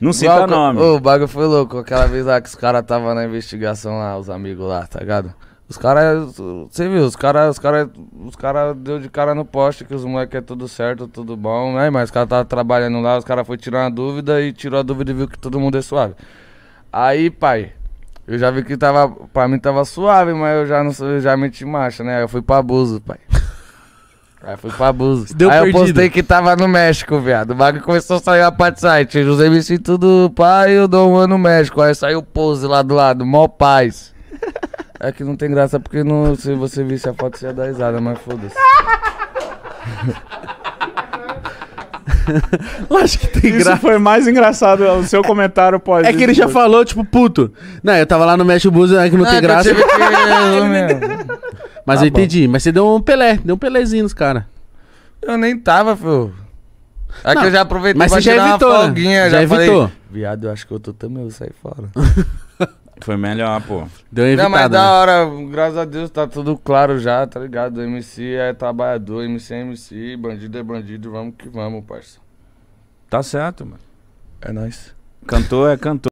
Não cita o nome. o bagulho foi louco. Aquela vez lá que os caras tava na investigação lá, os amigos lá, tá ligado? Os caras, você viu, os caras, os caras, os caras deu de cara no poste que os moleques é tudo certo, tudo bom, né? Mas os caras tava trabalhando lá, os caras foi tirar uma dúvida e tirou a dúvida e viu que todo mundo é suave. Aí, pai, eu já vi que tava, pra mim tava suave, mas eu já não já meti marcha, né? Eu fui pra abuso, pai. Aí fui pra abuso. Deu aí perdido. eu postei que tava no México, viado. O bagulho começou a sair a parte site. Os MC tudo, pai, eu dou um ano no México. Aí saiu o pose lá do lado, mó paz. É que não tem graça porque não, se você visse a foto você ia dar risada, mas foda-se. Eu acho que tem Isso foi mais engraçado o seu é comentário pode. É que ele já falou, tipo, puto. Não, eu tava lá no México Bus, é que não, tem é graça. que... não, é, mesmo. Mas tá eu bom. entendi. Mas você deu um Pelé, deu um Pelézinho nos caras. Eu nem tava, filho. É que eu já aproveitei mas pra tirar já evitou, uma né? folguinha. Já, evitou. Viado, eu acho que eu tô também, eu sair fora. Foi melhor, pô. Deu um evitada, Não, mas da né? hora, graças a Deus, tá tudo claro já, tá ligado? MC é trabalhador, MC é MC, bandido é bandido, vamos que vamos, parça. Tá certo, mano. É nóis. Cantor é cantor.